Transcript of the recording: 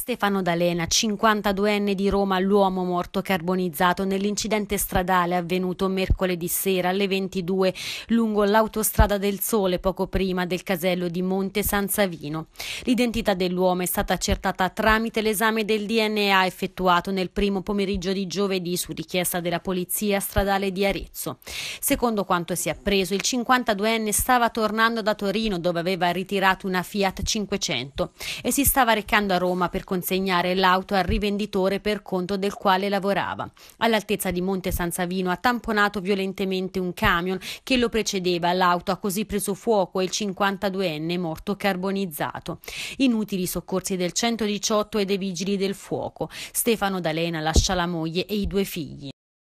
Stefano D'Alena, 52enne di Roma, l'uomo morto carbonizzato nell'incidente stradale avvenuto mercoledì sera alle 22 lungo l'autostrada del Sole poco prima del casello di Monte San Savino. L'identità dell'uomo è stata accertata tramite l'esame del DNA effettuato nel primo pomeriggio di giovedì su richiesta della Polizia Stradale di Arezzo. Secondo quanto si è appreso, il 52enne stava tornando da Torino dove aveva ritirato una Fiat 500 e si stava recando a Roma per consegnare l'auto al rivenditore per conto del quale lavorava. All'altezza di Monte San Savino ha tamponato violentemente un camion che lo precedeva. L'auto ha così preso fuoco e il 52enne è morto carbonizzato. Inutili i soccorsi del 118 e dei vigili del fuoco. Stefano D'Alena lascia la moglie e i due figli.